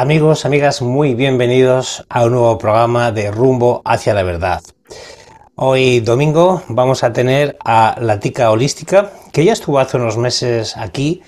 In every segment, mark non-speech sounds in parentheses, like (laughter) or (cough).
Amigos, amigas, muy bienvenidos a un nuevo programa de Rumbo hacia la Verdad. Hoy domingo vamos a tener a la tica holística, que ya estuvo hace unos meses aquí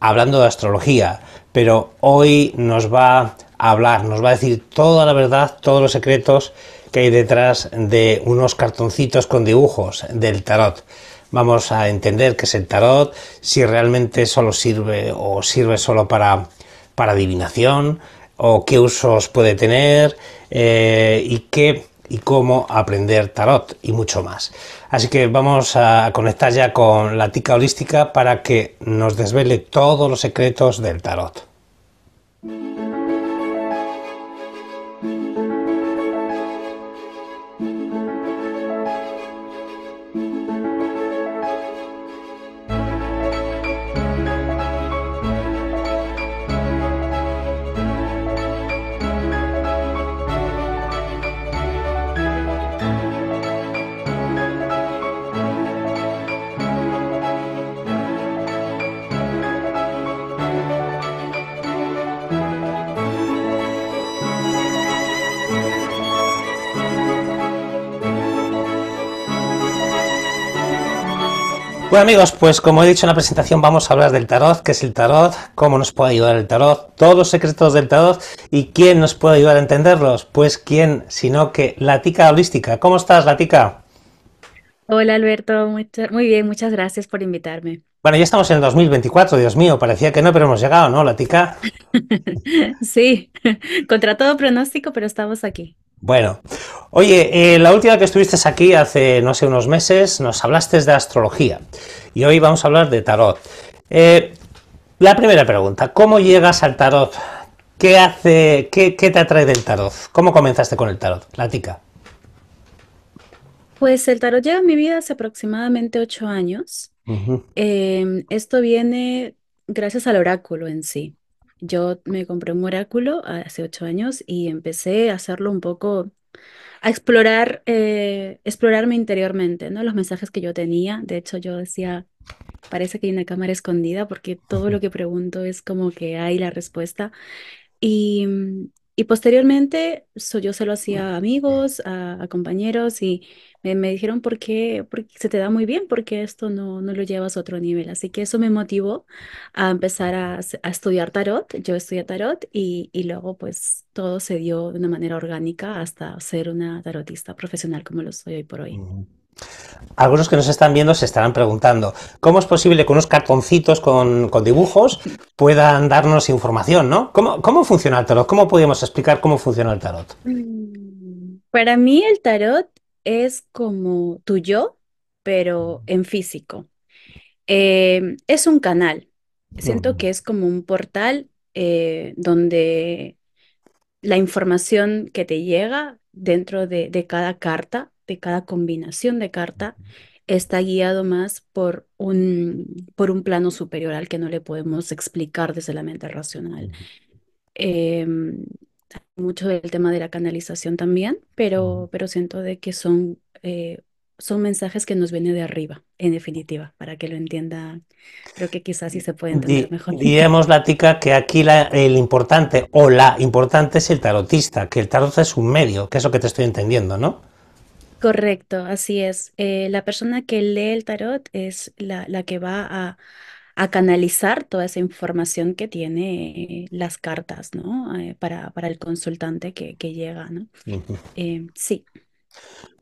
hablando de astrología, pero hoy nos va a hablar, nos va a decir toda la verdad, todos los secretos que hay detrás de unos cartoncitos con dibujos del tarot vamos a entender qué es el tarot, si realmente solo sirve o sirve solo para para adivinación o qué usos puede tener eh, y qué y cómo aprender tarot y mucho más. Así que vamos a conectar ya con la tica holística para que nos desvele todos los secretos del tarot. Bueno amigos, pues como he dicho en la presentación vamos a hablar del tarot, qué es el tarot, cómo nos puede ayudar el tarot, todos los secretos del tarot y quién nos puede ayudar a entenderlos. Pues quién, sino que Latica Holística. ¿Cómo estás, Latica? Hola Alberto, muy bien, muchas gracias por invitarme. Bueno, ya estamos en el 2024, Dios mío, parecía que no, pero hemos llegado, ¿no, Latica? (laughs) sí, (laughs) contra todo pronóstico, pero estamos aquí. Bueno, oye, eh, la última que estuviste aquí hace, no sé, unos meses, nos hablaste de astrología y hoy vamos a hablar de tarot. Eh, la primera pregunta, ¿cómo llegas al tarot? ¿Qué hace, qué, te atrae del tarot? ¿Cómo comenzaste con el tarot? Platica. Pues el tarot lleva mi vida hace aproximadamente ocho años. Em, esto viene gracias al oráculo en sí. Yo me compré un oráculo hace ocho años y empecé a hacerlo un poco, a explorar, eh, explorarme interiormente, ¿no? Los mensajes que yo tenía. De hecho, yo decía, parece que hay una cámara escondida porque todo lo que pregunto es como que hay la respuesta. Y mm, y posteriormente yo se lo hacía a amigos, a, compañeros y me, dijeron, ¿por qué? Porque se te da muy bien, porque esto no, lo llevas a otro nivel. Así que eso me motivó a empezar a, estudiar tarot. Yo estudié tarot y, luego pues todo se dio de una manera orgánica hasta ser una tarotista profesional como lo soy hoy por hoy. Algunos que nos están viendo se estarán preguntando, ¿cómo es posible que unos cartoncitos con, dibujos puedan darnos información, no? ¿Cómo, funciona el tarot? ¿Cómo podemos explicar cómo funciona el tarot? Mm, para mí el tarot es como tu yo, pero en físico. Em, es un canal. Siento que es como un portal eh, donde la información que te llega dentro de cada carta de cada combinación de carta está guiado más por un, por un plano superior al que no le podemos explicar desde la mente racional. Em, mucho del tema de la canalización también, pero, pero siento de que son, eh, son mensajes que nos vienen de arriba, en definitiva, para que lo entienda, creo que quizás sí se puede entender mejor. Diremos, la que aquí la, el importante o la importante es el tarotista, que el tarot es un medio, que es lo que te estoy entendiendo, ¿no? Correcto, así es. Eh, la persona que lee el tarot es la, la que va a, canalizar toda esa información que tiene las cartas, ¿no? Eh, para, para, el consultante que, llega, ¿no? Eh, sí.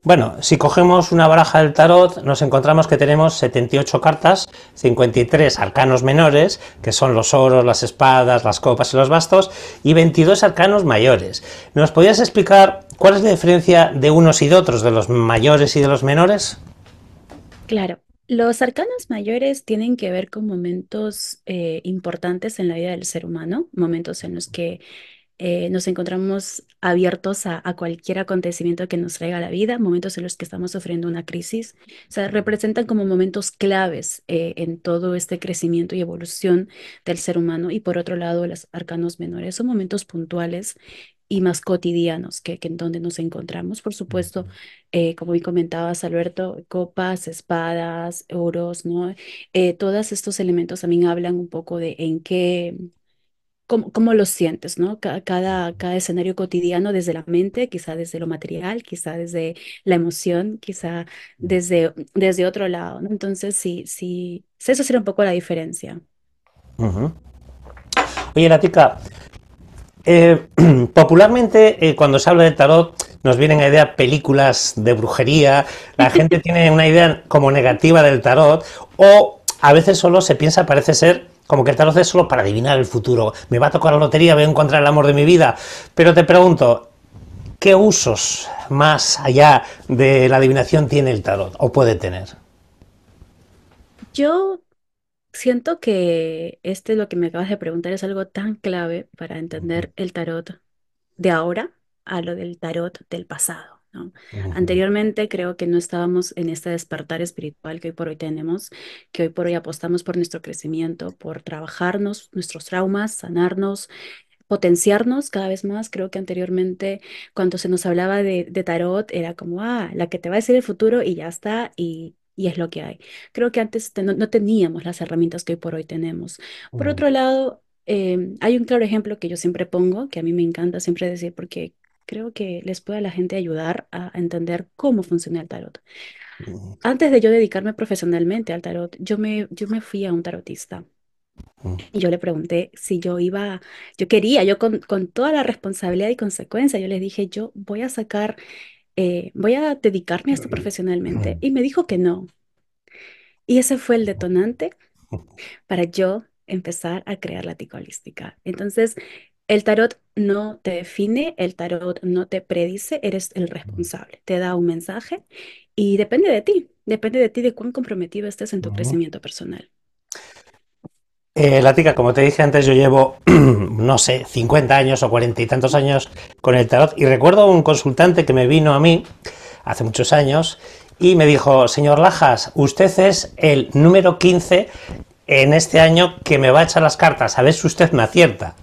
Bueno, si cogemos una baraja del tarot, nos encontramos que tenemos 78 cartas, 53 arcanos menores, que son los oros, las espadas, las copas y los bastos, y 22 arcanos mayores. ¿Nos podías explicar cuál es la diferencia de unos y de otros, de los mayores y de los menores? Claro, los arcanos mayores tienen que ver con momentos eh, importantes en la vida del ser humano, momentos en los que eh, nos encontramos abiertos a, cualquier acontecimiento que nos traiga a la vida, momentos en los que estamos sufriendo una crisis. O sea, representan como momentos claves eh, en todo este crecimiento y evolución del ser humano. Y por otro lado, los arcanos menores son momentos puntuales y más cotidianos que, en donde nos encontramos. Por supuesto, eh, como bien comentabas, Alberto, copas, espadas, oros, ¿no? todos estos elementos también hablan un poco de en qué cómo, lo sientes, ¿no? Cada, cada escenario cotidiano desde la mente, quizá desde lo material, quizá desde la emoción, quizá desde, desde otro lado, Entonces, sí, sí, eso sería un poco la diferencia. Oye, Natica, eh, (clears throat) popularmente eh, cuando se habla de tarot nos vienen a idea películas de brujería, la gente (laughs) tiene una idea como negativa del tarot o a veces solo se piensa, parece ser, como que el tarot es solo para adivinar el futuro. Me va a tocar la lotería, voy a encontrar el amor de mi vida. Pero te pregunto, ¿qué usos más allá de la adivinación tiene el tarot o puede tener? Yo siento que este lo que me acabas de preguntar es algo tan clave para entender el tarot de ahora a lo del tarot del pasado. Anteriormente creo que no estábamos en este despertar espiritual que hoy por hoy tenemos, que hoy por hoy apostamos por nuestro crecimiento, por trabajarnos nuestros traumas, sanarnos, potenciarnos cada vez más. Creo que anteriormente cuando se nos hablaba de, tarot era como, ah, la que te va a decir el futuro y ya está, y es lo que hay. Creo que antes no, teníamos las herramientas que hoy por hoy tenemos. Por otro lado, em, hay un claro ejemplo que yo siempre pongo, que a mí me encanta siempre decir, porque creo que les puede la gente ayudar a entender cómo funciona el tarot. Antes de yo dedicarme profesionalmente al tarot, yo me, yo me fui a un tarotista. Y yo le pregunté si yo iba, yo quería, yo con, toda la responsabilidad y consecuencia, yo les dije, yo voy a sacar, eh, voy a dedicarme a esto profesionalmente. Y me dijo que no. Y ese fue el detonante para yo empezar a crear la ticolística. Entonces, el tarot no te define, el tarot no te predice, eres el responsable. Te da un mensaje y depende de ti, depende de ti de cuán comprometido estés en tu crecimiento personal. Eh, Lática, como te dije antes, yo llevo, (clears throat) no sé, 50 años o cuarenta y tantos años con el tarot y recuerdo a un consultante que me vino a mí hace muchos años y me dijo, señor Lajas, usted es el número 15 en este año que me va a echar las cartas, a ver si usted me acierta.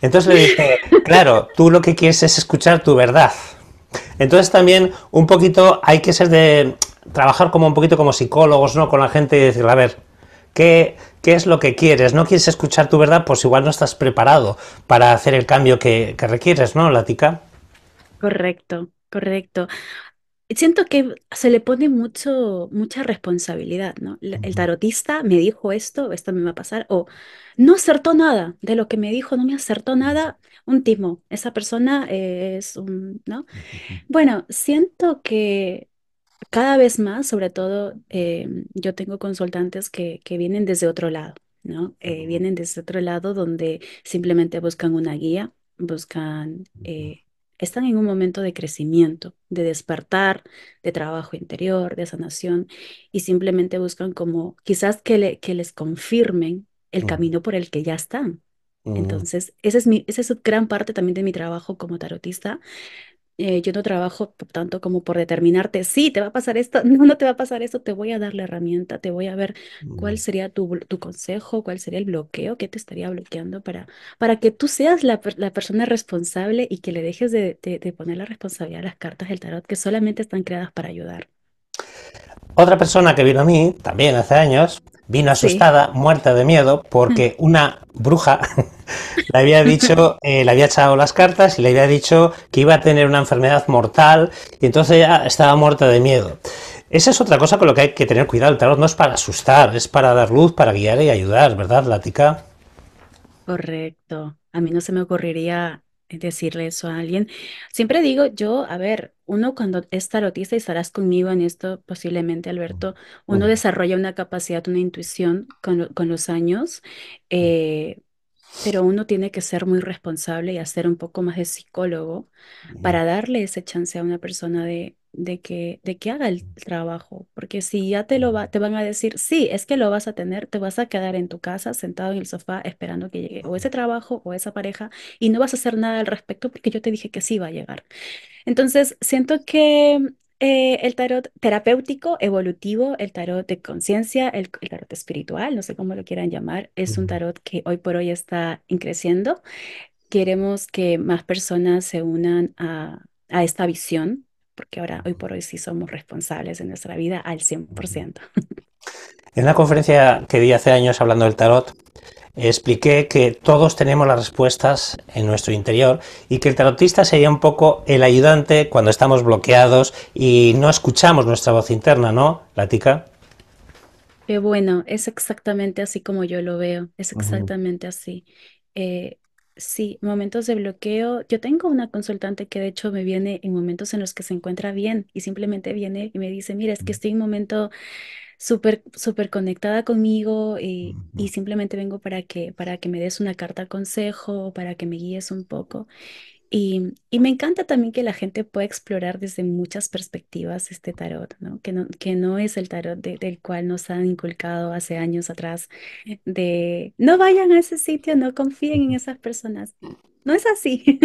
Entonces le dije, (laughs) claro, tú lo que quieres es escuchar tu verdad. Entonces también un poquito hay que ser de trabajar como un poquito como psicólogos, ¿no? Con la gente y decirle, a ver, ¿qué, ¿qué, es lo que quieres? ¿No quieres escuchar tu verdad? Pues igual no estás preparado para hacer el cambio que, que requieres, ¿no, Lática? Correcto, correcto siento que se le pone mucho, mucha responsabilidad, ¿no? El tarotista me dijo esto, esto me va a pasar, o no acertó nada de lo que me dijo, no me acertó nada, un timo, esa persona es un, ¿no? Bueno, siento que cada vez más, sobre todo, em, yo tengo consultantes que, que vienen desde otro lado, ¿no? Eh, vienen desde otro lado donde simplemente buscan una guía, buscan están en un momento de crecimiento, de despertar, de trabajo interior, de sanación, y simplemente buscan como quizás que, les confirmen el camino por el que ya están. Entonces, esa es, mi, esa es gran parte también de mi trabajo como tarotista, eh, yo no trabajo tanto como por determinarte, sí, te va a pasar esto, (laughs) no, no te va a pasar eso, te voy a dar la herramienta, te voy a ver cuál mm. sería tu, consejo, cuál sería el bloqueo, que te estaría bloqueando para, para que tú seas la, la persona responsable y que le dejes de poner la responsabilidad a las cartas del tarot que solamente están creadas para ayudar. Otra persona que vino a mí, también hace años, vino asustada, muerta de miedo, porque mm. una bruja (laughs) le había dicho, eh, le había echado las cartas y le había dicho que iba a tener una enfermedad mortal y entonces ya estaba muerta de miedo. Esa es otra cosa con lo que hay que tener cuidado. El tarot no es para asustar, es para dar luz, para guiar y ayudar, ¿verdad, Lática? Correcto. A mí no se me ocurriría decirle eso a alguien. Siempre digo yo, a ver, uno cuando es tarotista y estarás conmigo en esto, posiblemente Alberto, uno desarrolla una capacidad, una intuición con, los años, mm. eh, pero uno tiene que ser muy responsable y hacer un poco más de psicólogo para darle ese chance a una persona de, de que, de que haga el trabajo, porque si ya te lo va, te van a decir, sí, es que lo vas a tener, te vas a quedar en tu casa sentado en el sofá esperando que llegue o ese trabajo o esa pareja y no vas a hacer nada al respecto porque yo te dije que sí va a llegar. Entonces, siento que eh, el tarot terapéutico, evolutivo, el tarot de conciencia, el, tarot espiritual, no sé cómo lo quieran llamar, es un tarot que hoy por hoy está creciendo. Queremos que más personas se unan a, a esta visión porque ahora, hoy por hoy, sí somos responsables de nuestra vida al 100%. En la conferencia que di hace años hablando del tarot, expliqué que todos tenemos las respuestas en nuestro interior y que el tarotista sería un poco el ayudante cuando estamos bloqueados y no escuchamos nuestra voz interna, ¿no, Latica? Eh, bueno, es exactamente así como yo lo veo, es exactamente así. Eh, Sí, momentos de bloqueo. Yo tengo una consultante que de hecho me viene en momentos en los que se encuentra bien y simplemente viene y me dice, mira, es que estoy en un momento súper, súper conectada conmigo eh, y, simplemente vengo para que, para que me des una carta consejo, para que me guíes un poco. Y, me encanta también que la gente pueda explorar desde muchas perspectivas este tarot, ¿no? Que no, que no es el tarot del cual nos han inculcado hace años atrás de no vayan a ese sitio, no confíen en esas personas. No es así.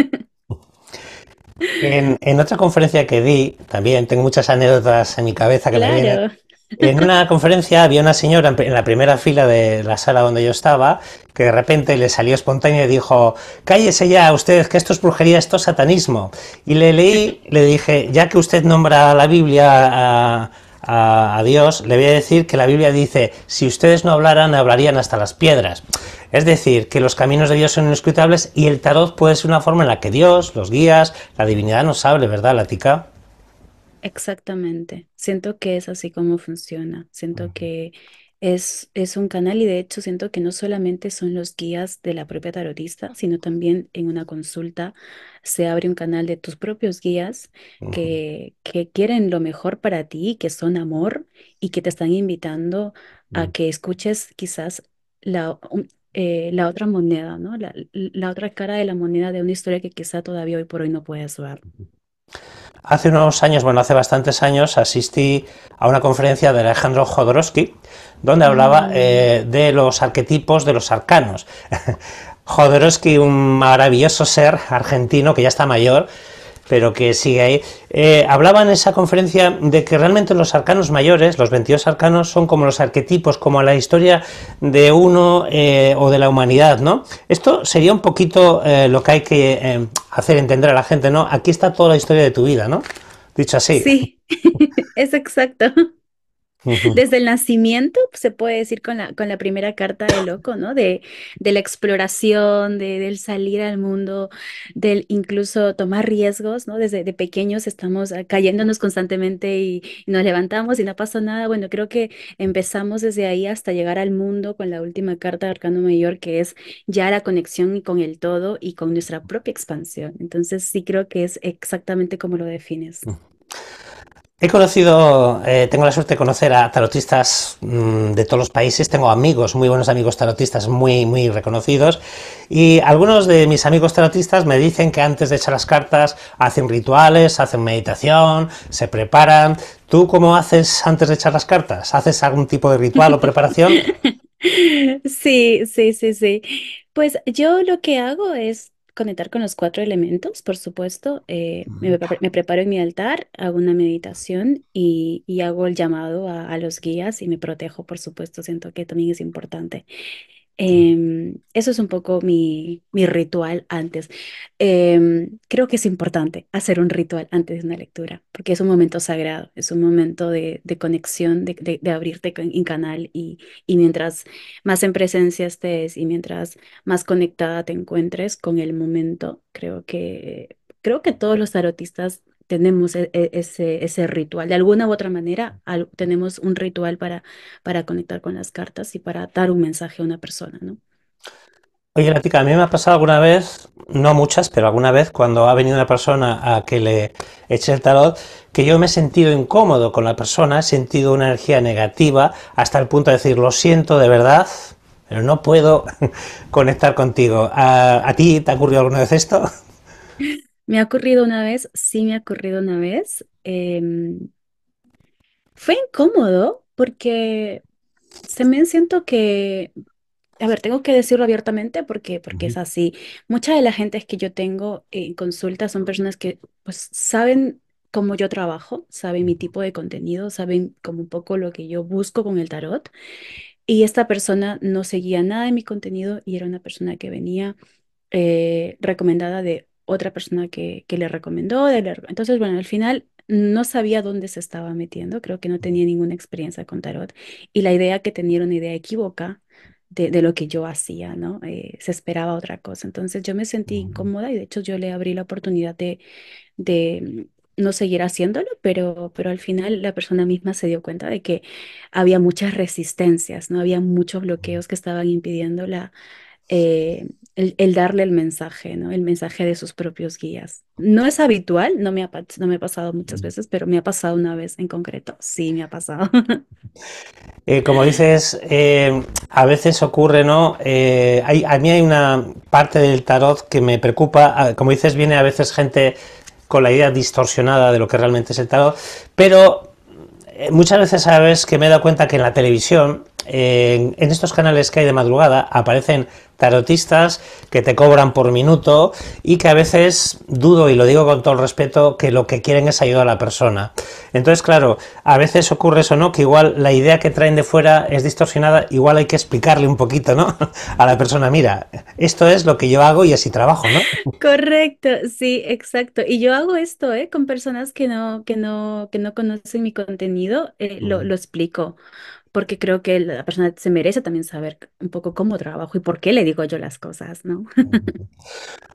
En, en otra conferencia que di, también tengo muchas anécdotas en mi cabeza que claro. me en una conferencia había una señora en la primera fila de la sala donde yo estaba que de repente le salió espontáneo y dijo, cállese ya ustedes, que esto es brujería, esto es satanismo. Y le leí, le dije, ya que usted nombra la Biblia a, Dios, le voy a decir que la Biblia dice, si ustedes no hablaran, hablarían hasta las piedras. Es decir, que los caminos de Dios son inescrutables y el tarot puede ser una forma en la que Dios, los guías, la divinidad nos hable, ¿verdad, Latica? Exactamente. Siento que es así como funciona. Siento que es, es un canal y de hecho siento que no solamente son los guías de la propia tarotista, sino también en una consulta se abre un canal de tus propios guías que, quieren lo mejor para ti, que son amor y que te están invitando a que escuches quizás eh, la, otra moneda, ¿no? La, la otra cara de la moneda de una historia que quizá todavía hoy por hoy no puedes ver. Hace unos años, bueno, hace bastantes años, asistí a una conferencia de Alejandro Jodorowsky, donde hablaba mm. eh, de los arquetipos de los arcanos. (laughs) Jodorowsky, un maravilloso ser argentino que ya está mayor, pero que sigue ahí. Eh, hablaba en esa conferencia de que realmente los arcanos mayores, los 22 arcanos, son como los arquetipos, como la historia de uno eh, o de la humanidad, ¿no? Esto sería un poquito eh, lo que hay que hacer entender a la gente, ¿no? Aquí está toda la historia de tu vida, ¿no? Dicho así. Sí, (laughs) es exacto. Desde el nacimiento pues, se puede decir con la, con la primera carta de loco, ¿no? De, de la exploración, de, del salir al mundo, del incluso tomar riesgos, ¿no? Desde pequeños estamos ah, cayéndonos constantemente y, nos levantamos y no pasa nada. Bueno, creo que empezamos desde ahí hasta llegar al mundo con la última carta de Arcano Mayor, que es ya la conexión con el todo y con nuestra propia expansión. Entonces sí creo que es exactamente como lo defines. He conocido, eh, tengo la suerte de conocer a tarotistas mm, de todos los países, tengo amigos, muy buenos amigos tarotistas, muy, muy reconocidos, y algunos de mis amigos tarotistas me dicen que antes de echar las cartas hacen rituales, hacen meditación, se preparan. ¿Tú cómo haces antes de echar las cartas? ¿Haces algún tipo de ritual o preparación? (laughs) Sí, sí, sí, sí. Pues yo lo que hago es conectar con los cuatro elementos, por supuesto. Eh, me, preparo en mi altar, hago una meditación y, hago el llamado a, los guías y me protejo, por supuesto. Siento que también es importante. Em, eso es un poco mi, mi ritual antes. Em, creo que es importante hacer un ritual antes de una lectura, porque es un momento sagrado, es un momento de, de conexión, de, de, abrirte en canal y, y, mientras más en presencia estés y mientras más conectada te encuentres con el momento, creo que, creo que todos los tarotistas tenemos e, e, ese, ese ritual. De alguna u otra manera, tenemos un ritual para, para conectar con las cartas y para dar un mensaje a una persona, ¿no? Oye, tica, a mí me ha pasado alguna vez, no muchas, pero alguna vez cuando ha venido una persona a que le eche el tarot, que yo me he sentido incómodo con la persona, he sentido una energía negativa hasta el punto de decir, lo siento de verdad, pero no puedo (laughs) conectar contigo. Ah, ¿A, ti te ha ocurrido alguna vez esto? Me ha ocurrido una vez, sí me ha ocurrido una vez. Em, fue incómodo porque se me siento que a ver, tengo que decirlo abiertamente porque, porque es así. Mucha de la gente que yo tengo en consulta son personas que pues saben cómo yo trabajo, saben mi tipo de contenido, saben como un poco lo que yo busco con el tarot. Y esta persona no seguía nada de mi contenido y era una persona que venía eh, recomendada de otra persona que, que le recomendó. Entonces, bueno, al final no sabía dónde se estaba metiendo, creo que no tenía ninguna experiencia con tarot y la idea que tenía era una idea equívoca de, lo que yo hacía, ¿no? Eh, se esperaba otra cosa. Entonces yo me sentí incómoda y de hecho yo le abrí la oportunidad de, de mm, no seguir haciéndolo, pero, pero al final la persona misma se dio cuenta de que había muchas resistencias, ¿no? Había muchos bloqueos que estaban impidiendo la, eh, el, darle el mensaje, ¿no? El mensaje de sus propios guías. No es habitual, no me ha, no me pasado muchas veces, pero me ha pasado una vez en concreto. Sí, me ha pasado. (laughs) Eh, como dices, eh, a veces ocurre, ¿no? a mí hay una parte del tarot que me preocupa. Ah, como dices, viene a veces gente con la idea distorsionada de lo que realmente es el tarot, pero muchas veces sabes que me he dado cuenta que en la televisión en, estos canales que hay de madrugada aparecen tarotistas que te cobran por minuto y que a veces dudo, y lo digo con todo el respeto, que lo que quieren es ayudar a la persona. Entonces, claro, a veces ocurre eso, ¿no? Que igual la idea que traen de fuera es distorsionada, igual hay que explicarle un poquito, ¿no? (laughs) A la persona, mira, esto es lo que yo hago y así trabajo, ¿no? (laughs) Correcto, sí, exacto. Y yo hago esto, ¿eh? Con personas que no, que no, que no conocen mi contenido, eh, lo, mm. lo explico porque creo que la persona se merece también saber un poco cómo trabajo y por qué le digo yo las cosas, ¿no?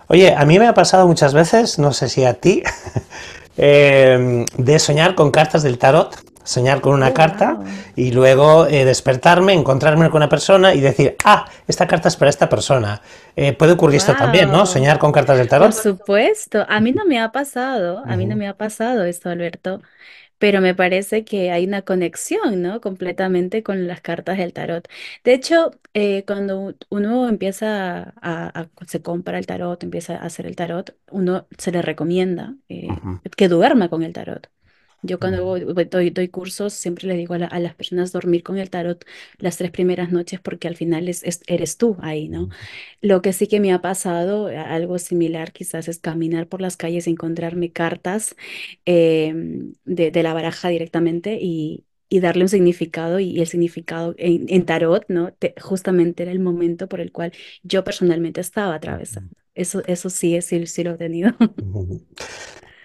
Oye, a mí me ha pasado muchas veces, no sé si a ti, (laughs) em, de soñar con cartas del tarot, soñar con una oh, carta y luego eh, despertarme, encontrarme con una persona y decir, ah, esta carta es para esta persona. Eh, puede ocurrir esto también, ¿no? Soñar con cartas del tarot. Por supuesto, a mí no me ha pasado, a mí no me ha pasado esto, Alberto pero me parece que hay una conexión, ¿no? Completamente con las cartas del tarot. De hecho, eh, cuando uno empieza a, se compra el tarot, empieza a hacer el tarot, uno se le recomienda eh, que duerma con el tarot. Yo cuando doy, cursos siempre le digo a, las personas dormir con el tarot las tres primeras noches porque al final es, eres tú ahí, ¿no? Lo que sí que me ha pasado, algo similar quizás, es caminar por las calles y encontrarme cartas em, de, la baraja directamente y, darle un significado y el significado en, tarot, ¿no? justamente era el momento por el cual yo personalmente estaba atravesando. Eso, eso sí, es sí lo he tenido.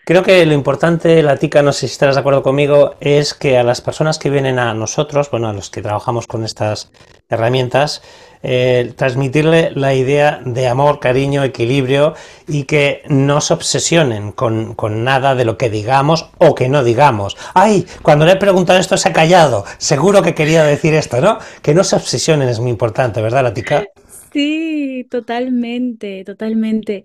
Creo que lo importante, Latica, no sé si estarás de acuerdo conmigo, es que a las personas que vienen a nosotros, bueno, a los que trabajamos con estas herramientas, eh, transmitirle la idea de amor, cariño, equilibrio y que no se obsesionen con, con, nada de lo que digamos o que no digamos. ¡Ay! Cuando le he preguntado esto se ha callado. Seguro que quería decir esto, ¿no? Que no se obsesionen es muy importante, ¿verdad, Latica? Sí, totalmente, totalmente.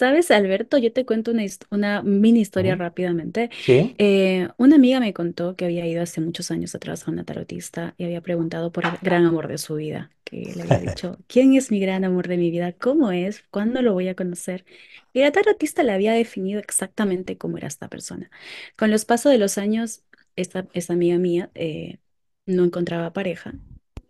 Sabes, Alberto, yo te cuento una, mini historia rápidamente. Eh, una amiga me contó que había ido hace muchos años atrás a una tarotista y había preguntado por el gran amor de su vida, que le había (laughs) dicho, ¿quién es mi gran amor de mi vida? ¿Cómo es? ¿Cuándo lo voy a conocer? Y la tarotista le había definido exactamente cómo era esta persona. Con los pasos de los años, esta, amiga mía eh, no encontraba pareja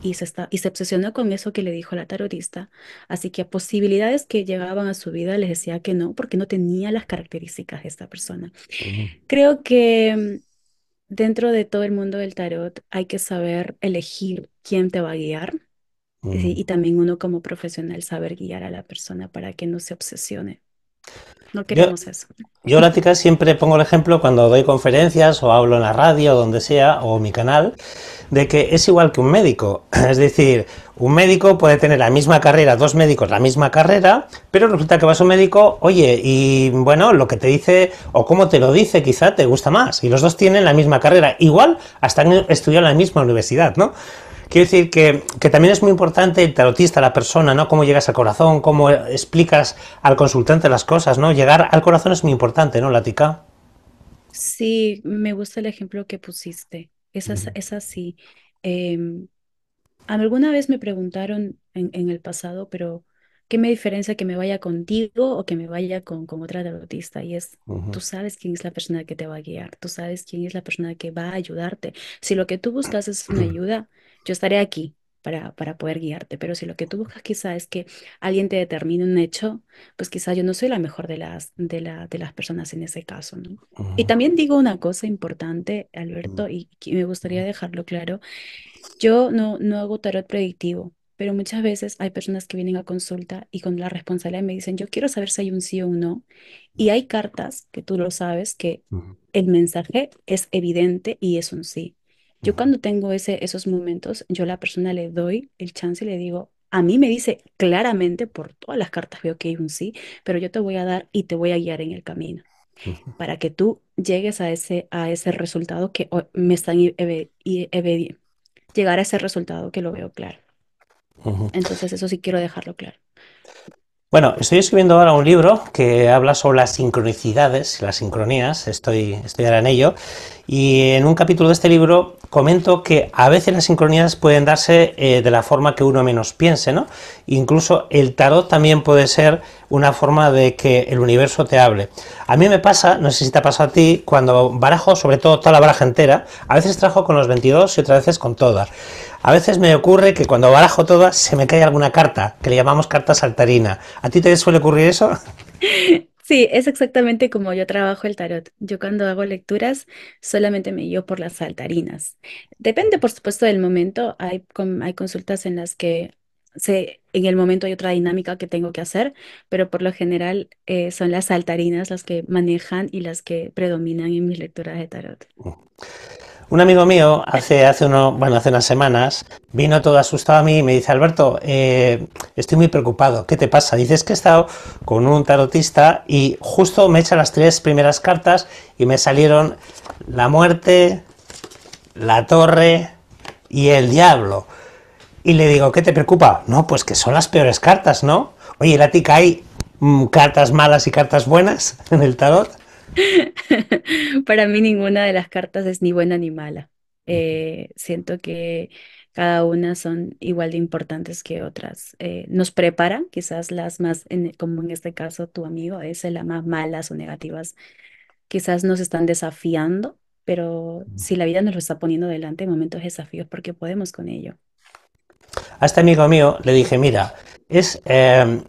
y se, está, y se obsesionó con eso que le dijo la tarotista. Así que a posibilidades que llegaban a su vida les decía que no, porque no tenía las características de esta persona. Creo que mm, dentro de todo el mundo del tarot hay que saber elegir quién te va a guiar. Eh, y también uno como profesional saber guiar a la persona para que no se obsesione no queremos yo, eso. Yo, tica siempre pongo el ejemplo cuando doy conferencias o hablo en la radio, donde sea, o mi canal, de que es igual que un médico. (clears throat) Es decir, un médico puede tener la misma carrera, dos médicos la misma carrera, pero resulta que vas a un médico, oye, y bueno, lo que te dice o cómo te lo dice quizá te gusta más. Y los dos tienen la misma carrera. Igual hasta han estudiado en la misma universidad, ¿no? Quiero decir que, que también es muy importante el tarotista, la persona, ¿no? Cómo llegas al corazón, cómo explicas al consultante las cosas, ¿no? Llegar al corazón es muy importante, ¿no, Lática. Sí, me gusta el ejemplo que pusiste. Es, así. Em, alguna vez me preguntaron en, en, el pasado, pero ¿qué me diferencia que me vaya contigo o que me vaya con, con otra tarotista? Y es, tú sabes quién es la persona que te va a guiar, tú sabes quién es la persona que va a ayudarte. Si lo que tú buscas es una ayuda, yo estaré aquí para, para poder guiarte, pero si lo que tú buscas quizá es que alguien te determine un hecho, pues quizá yo no soy la mejor de las, de la, de las personas en ese caso, ¿no? Y también digo una cosa importante, Alberto, y, me gustaría dejarlo claro, yo no, no hago tarot predictivo, pero muchas veces hay personas que vienen a consulta y con la responsabilidad me dicen, yo quiero saber si hay un sí o un no. Y hay cartas, que tú lo sabes, que el mensaje es evidente y es un sí. Yo cuando tengo ese, esos momentos, yo a la persona le doy el chance y le digo, a mí me dice claramente, por todas las cartas veo que hay un sí, pero yo te voy a dar y te voy a guiar en el camino para que tú llegues a ese, a ese resultado que me están y llegar a ese resultado que lo veo claro. Entonces eso sí quiero dejarlo claro. Bueno, estoy escribiendo ahora un libro que habla sobre las sincronicidades, las sincronías, estoy, ahora en ello, y en un capítulo de este libro comento que a veces las sincronías pueden darse eh, de la forma que uno menos piense, ¿no? Incluso el tarot también puede ser una forma de que el universo te hable. A mí me pasa, no sé si te ha pasado a ti, cuando barajo, sobre todo toda la baraja entera, a veces trajo con los 22 y otras veces con todas. A veces me ocurre que cuando barajo todas se me cae alguna carta, que le llamamos carta saltarina. ¿A ti te suele ocurrir eso? Sí, es exactamente como yo trabajo el tarot. Yo cuando hago lecturas solamente me guío por las saltarinas. Depende, por supuesto, del momento. Hay, consultas en las que en el momento hay otra dinámica que tengo que hacer, pero por lo general eh, son las saltarinas las que manejan y las que predominan en mis lecturas de tarot. Mm. Un amigo mío hace, hace, unas semanas vino todo asustado a mí y me dice, Alberto, eh, estoy muy preocupado, ¿qué te pasa? Dices que he estado con un tarotista y justo me echa las tres primeras cartas y me salieron la muerte, la torre y el diablo. Y le digo, ¿qué te preocupa? No, pues que son las peores cartas, ¿no? Oye, la tica hay mm, cartas malas y cartas buenas en el tarot. (laughs) Para mí ninguna de las cartas es ni buena ni mala. Eh, siento que cada una son igual de importantes que otras. Eh, nos preparan, quizás las más, como en este caso tu amigo, es la más malas o negativas, quizás nos están desafiando, pero si la vida nos lo está poniendo delante en momentos de desafíos, porque podemos con ello. A este amigo mío le dije, mira, es, em,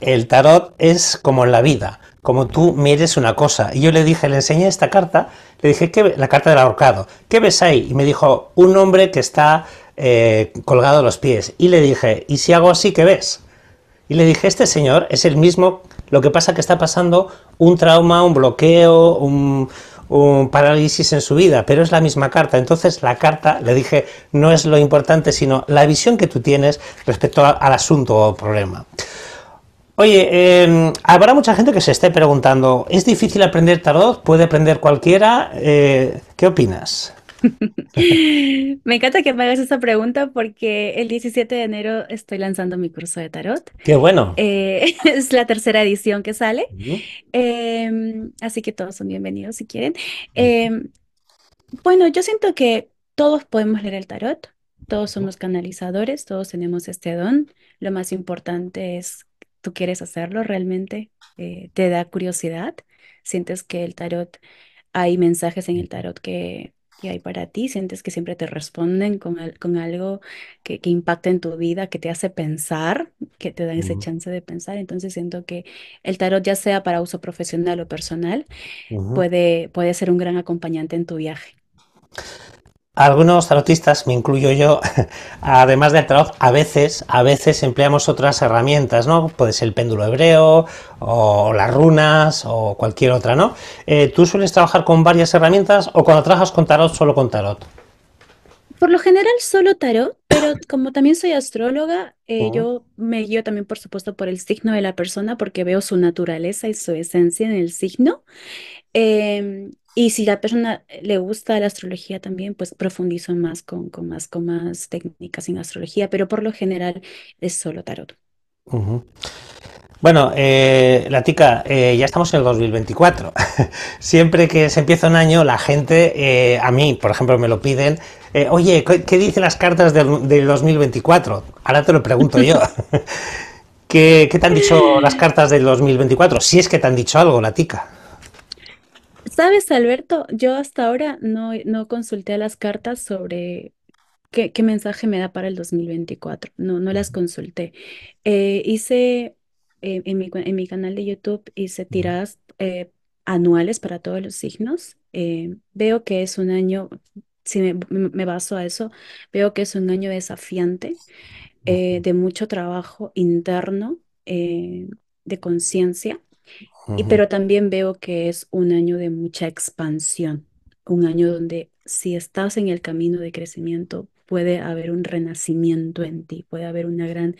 el tarot es como la vida, como tú mires una cosa. Y yo le dije, le enseñé esta carta, le dije, que la carta del ahorcado, ¿qué ves ahí? Y me dijo, un hombre que está eh, colgado a los pies. Y le dije, ¿y si hago así, qué ves? Y le dije, este señor es el mismo, lo que pasa que está pasando un trauma, un bloqueo, un, parálisis en su vida, pero es la misma carta. Entonces la carta, le dije, no es lo importante, sino la visión que tú tienes respecto al asunto o problema. Oye, em, habrá mucha gente que se esté preguntando, ¿es difícil aprender tarot? ¿Puede aprender cualquiera? Eh, ¿Qué opinas? (laughs) me encanta que me hagas esta pregunta porque el 17 de enero estoy lanzando mi curso de tarot. ¡Qué bueno! Eh, (laughs) es la tercera edición que sale, em, así que todos son bienvenidos si quieren. Em, bueno, yo siento que todos podemos leer el tarot, todos somos canalizadores, todos tenemos este don. Lo más importante es tú quieres hacerlo realmente, eh, te da curiosidad, sientes que el tarot, hay mensajes en el tarot que, hay para ti, sientes que siempre te responden con, algo que, que, impacta en tu vida, que te hace pensar, que te da esa chance de pensar. Entonces siento que el tarot, ya sea para uso profesional o personal, puede, puede ser un gran acompañante en tu viaje. Algunos tarotistas, me incluyo yo, (laughs) además del tarot, a veces, a veces empleamos otras herramientas, ¿no? Puede ser el péndulo hebreo, o las runas, o cualquier otra, ¿no? Eh, ¿Tú sueles trabajar con varias herramientas o cuando trabajas con tarot, solo con tarot? Por lo general solo tarot, pero como también soy astróloga, eh, yo me guío también, por supuesto, por el signo de la persona porque veo su naturaleza y su esencia en el signo. Em, y si la persona le gusta la astrología también, pues profundizo más con, más, con más técnicas en astrología, pero por lo general es solo tarot. Bueno, eh, Latica, eh, ya estamos en el 2024. (laughs) Siempre que se empieza un año, la gente, eh, a mí, por ejemplo, me lo piden, eh, oye, ¿qué, dicen las cartas del, 2024? Ahora te lo pregunto yo. (laughs) ¿Qué, ¿Qué te han dicho las cartas del 2024? Si es que te han dicho algo, Latica. Sabes, Alberto, yo hasta ahora no, no consulté las cartas sobre qué, mensaje me da para el 2024. No, no las consulté. Eh, hice eh, en mi, en mi canal de YouTube, hice tiradas eh, anuales para todos los signos. veo que es un año, si me, me baso a eso, veo que es un año desafiante, de mucho trabajo interno, de conciencia y, pero también veo que es un año de mucha expansión, un año donde si estás en el camino de crecimiento, puede haber un renacimiento en ti, puede haber un gran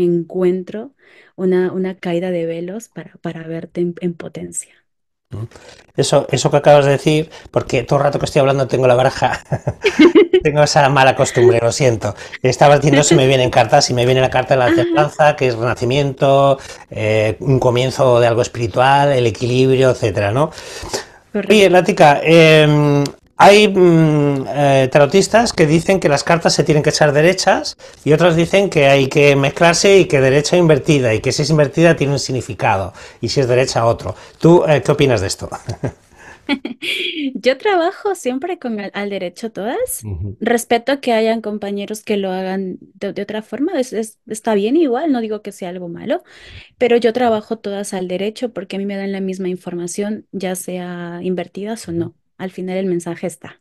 encuentro, una, caída de velos para, verte en potencia. Eso, eso que acabas de decir, porque todo el rato que estoy hablando tengo la baraja, (laughs) tengo esa mala costumbre, lo siento. Estaba diciendo si me vienen cartas, si me viene la carta de la certanza que es renacimiento, eh, un comienzo de algo espiritual, el equilibrio, etcétera, ¿no? y Oye, Lática, eh, hay mm, eh, tarotistas que dicen que las cartas se tienen que echar derechas y otras dicen que hay que mezclarse y que derecha invertida y que si es invertida tiene un significado y si es derecha otro. ¿Tú eh, qué opinas de esto? (laughs) Yo trabajo siempre con al derecho todas. Respeto a Respeto que hayan compañeros que lo hagan de, otra forma. está bien igual, no digo que sea algo malo, pero yo trabajo todas al derecho porque a mí me dan la misma información, ya sea invertidas o no al final el mensaje está.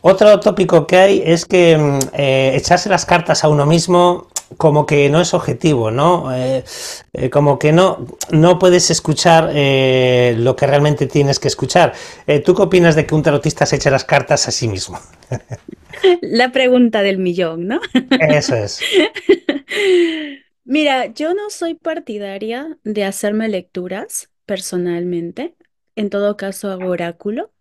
Otro tópico que hay es que mm, eh, echarse las cartas a uno mismo como que no es objetivo, ¿no? Eh, eh, como que no, no puedes escuchar lo que realmente tienes que escuchar. ¿Tú qué opinas de que un tarotista se eche las cartas a sí mismo? (laughs) La pregunta del millón, ¿no? Eso es. (laughs) Mira, yo no soy partidaria de hacerme lecturas personalmente en todo caso hago oráculo.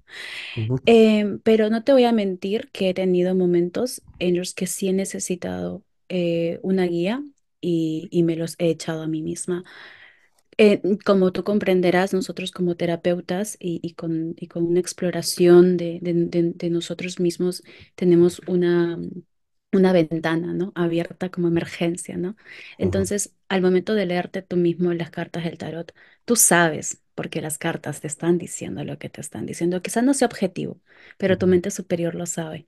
Em, pero no te voy a mentir que he tenido momentos en los que sí he necesitado eh, una guía y, me los he echado a mí misma. Eh, como tú comprenderás, nosotros como terapeutas y, con, y con, una exploración de, nosotros mismos tenemos una, una ventana ¿no? abierta como emergencia. ¿no? Entonces, al momento de leerte tú mismo las cartas del tarot, tú sabes porque las cartas te están diciendo lo que te están diciendo. Quizás no sea objetivo, pero tu mente superior lo sabe.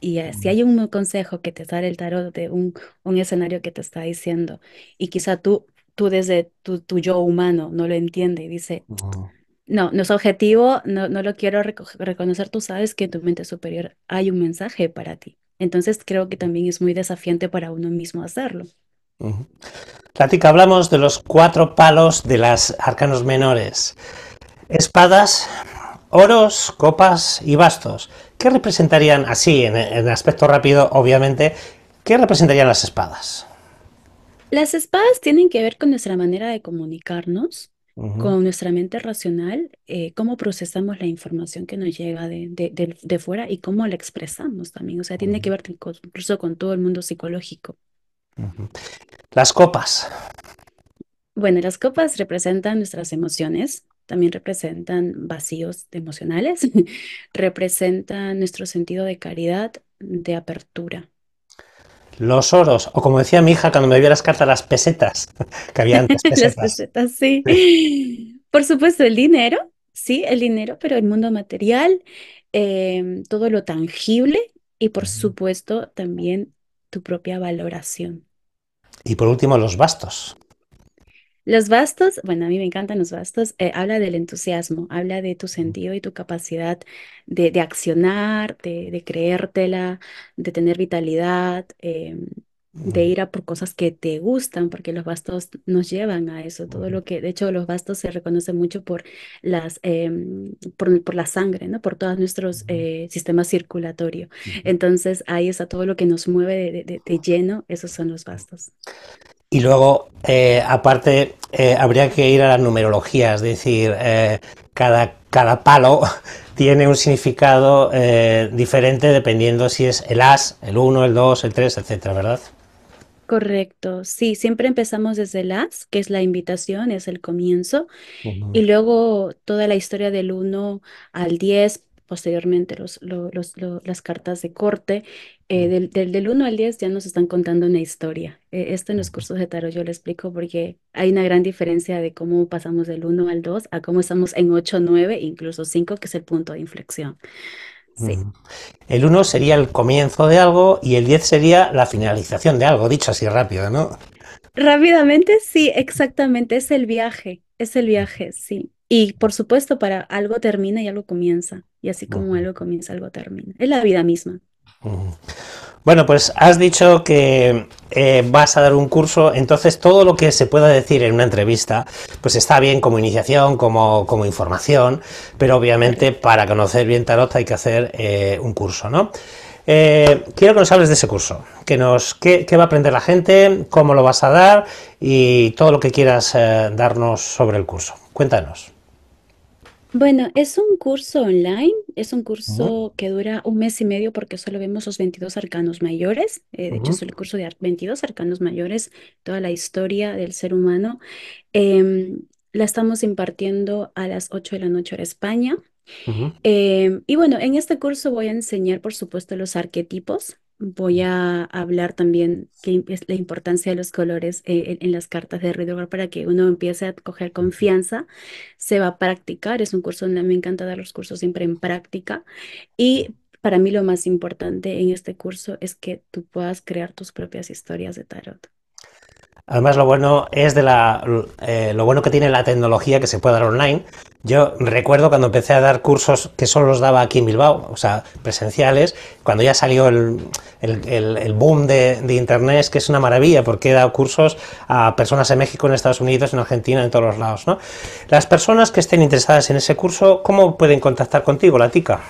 Y eh, si hay un consejo que te sale el tarot de un, un escenario que te está diciendo, y quizá tú, tú desde tu, tu yo humano no lo entiende y dice, no, no es objetivo, no, no lo quiero reconocer, tú sabes que en tu mente superior hay un mensaje para ti. Entonces creo que también es muy desafiante para uno mismo hacerlo hablamos de los cuatro palos de las arcanos menores. Espadas, oros, copas y bastos. ¿Qué representarían, así, en, aspecto rápido, obviamente, qué representarían las espadas? Las espadas tienen que ver con nuestra manera de comunicarnos, con nuestra mente racional, eh, cómo procesamos la información que nos llega de, fuera y cómo la expresamos también. O sea, tiene que ver incluso con todo el mundo psicológico. Las copas. Bueno, las copas representan nuestras emociones, también representan vacíos emocionales, (laughs) representan nuestro sentido de caridad, de apertura. Los oros, o como decía mi hija cuando me vio las cartas, las pesetas, (laughs) que había antes pesetas. (laughs) las pesetas, sí. Por supuesto, el dinero, sí, el dinero, pero el mundo material, em, todo lo tangible y por supuesto también tu propia valoración. Y por último, los bastos. Los bastos, bueno, a mí me encantan los bastos, eh, habla del entusiasmo, habla de tu sentido y tu capacidad de, accionar, de, creértela, de tener vitalidad, em, de ir a por cosas que te gustan, porque los bastos nos llevan a eso, todo lo que, de hecho, los bastos se reconocen mucho por las, em, por, la sangre, ¿no? Por todos nuestros eh, sistemas circulatorios. Entonces, ahí está todo lo que nos mueve de, lleno, esos son los bastos. Y luego, eh, aparte, eh, habría que ir a la numerología, es decir, cada, cada palo (laughs) tiene un significado diferente dependiendo si es el as, el 1, el 2, el 3, etcétera, ¿verdad? Correcto, sí, siempre empezamos desde las, que es la invitación, es el comienzo, y luego toda la historia del 1 al 10, posteriormente los, los, los, las cartas de corte, eh, del, del, 1 al 10 ya nos están contando una historia. E, esto en los cursos de tarot yo lo explico porque hay una gran diferencia de cómo pasamos del 1 al 2 a cómo estamos en 8, 9, incluso 5, que es el punto de inflexión. El 1 sería el comienzo de algo y el 10 sería la finalización de algo, dicho así rápido, ¿no? Rápidamente, sí, exactamente, es el viaje, es el viaje, sí. Y por supuesto, para algo termina y algo comienza, y así como algo comienza, algo termina. Es la vida misma. Bueno, pues has dicho que eh, vas a dar un curso, entonces todo lo que se pueda decir en una entrevista, pues está bien como iniciación, como, como información, pero obviamente para conocer bien tarot hay que hacer eh, un curso, ¿no? Eh, quiero que nos hables de ese curso, que nos, qué, va a aprender la gente, cómo lo vas a dar y todo lo que quieras darnos sobre el curso. Cuéntanos. Bueno, es un curso online, es un curso que dura un mes y medio porque solo vemos los 22 arcanos mayores. Eh, de hecho, es el curso de 22 arcanos mayores, toda la historia del ser humano. Em, la estamos impartiendo a las 8 de la noche hora España. Em, y bueno, en este curso voy a enseñar, por supuesto, los arquetipos voy a hablar también que la importancia de los colores eh, en, las cartas de Redover para que uno empiece a coger confianza, se va a practicar, es un curso donde me encanta dar los cursos siempre en práctica y para mí lo más importante en este curso es que tú puedas crear tus propias historias de tarot. Además, lo bueno es de la, eh, lo bueno que tiene la tecnología que se puede dar online. Yo recuerdo cuando empecé a dar cursos que solo los daba aquí en Bilbao, o sea, presenciales, cuando ya salió el, boom de, Internet, es que es una maravilla, porque he dado cursos a personas en México, en Estados Unidos, en Argentina, en todos los lados. Las personas que estén interesadas en ese curso, ¿cómo pueden contactar contigo, Latica?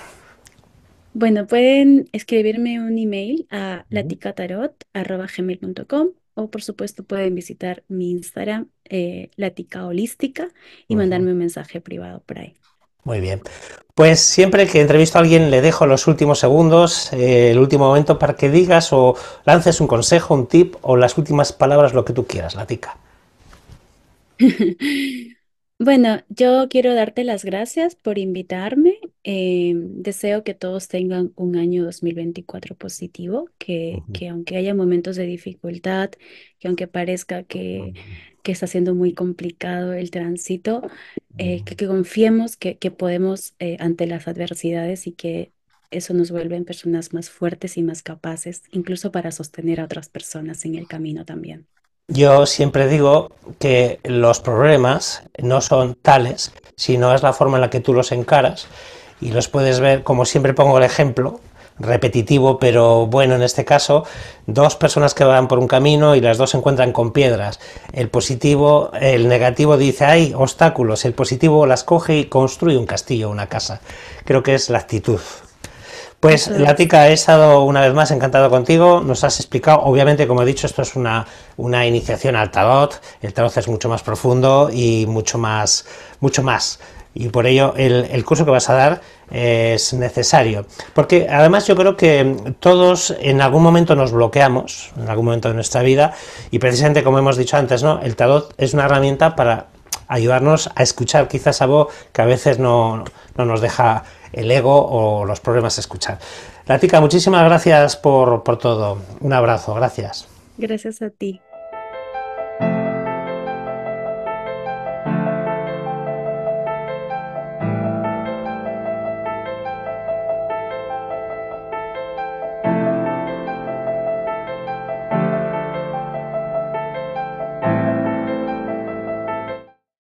Bueno, pueden escribirme un email a laticatarot.com o por supuesto pueden visitar mi Instagram, eh, Latica Holística, y mandarme un mensaje privado por ahí. Muy bien. Pues siempre que entrevisto a alguien le dejo los últimos segundos, eh, el último momento para que digas o lances un consejo, un tip o las últimas palabras, lo que tú quieras, Latica. (laughs) Bueno, yo quiero darte las gracias por invitarme eh, deseo que todos tengan un año 2024 positivo, que, aunque haya momentos de dificultad, que aunque parezca que, está siendo muy complicado el tránsito, eh, que, confiemos que, podemos eh, ante las adversidades y que eso nos vuelve personas más fuertes y más capaces, incluso para sostener a otras personas en el camino también. Yo siempre digo que los problemas no son tales, sino es la forma en la que tú los encaras y los puedes ver, como siempre pongo el ejemplo, repetitivo, pero bueno en este caso, dos personas que van por un camino y las dos se encuentran con piedras. El positivo, el negativo dice, hay obstáculos, el positivo las coge y construye un castillo, una casa. Creo que es la actitud. Pues Lática, he estado una vez más encantado contigo, nos has explicado, obviamente como he dicho, esto es una, iniciación al tarot, el tarot es mucho más profundo y mucho más, mucho más y por ello el, curso que vas a dar es necesario. Porque además yo creo que todos en algún momento nos bloqueamos, en algún momento de nuestra vida, y precisamente como hemos dicho antes, ¿no? el tarot es una herramienta para ayudarnos a escuchar quizás algo que a veces no, nos deja el ego o los problemas escuchar. Latica, muchísimas gracias por, por todo. Un abrazo, gracias. Gracias a ti.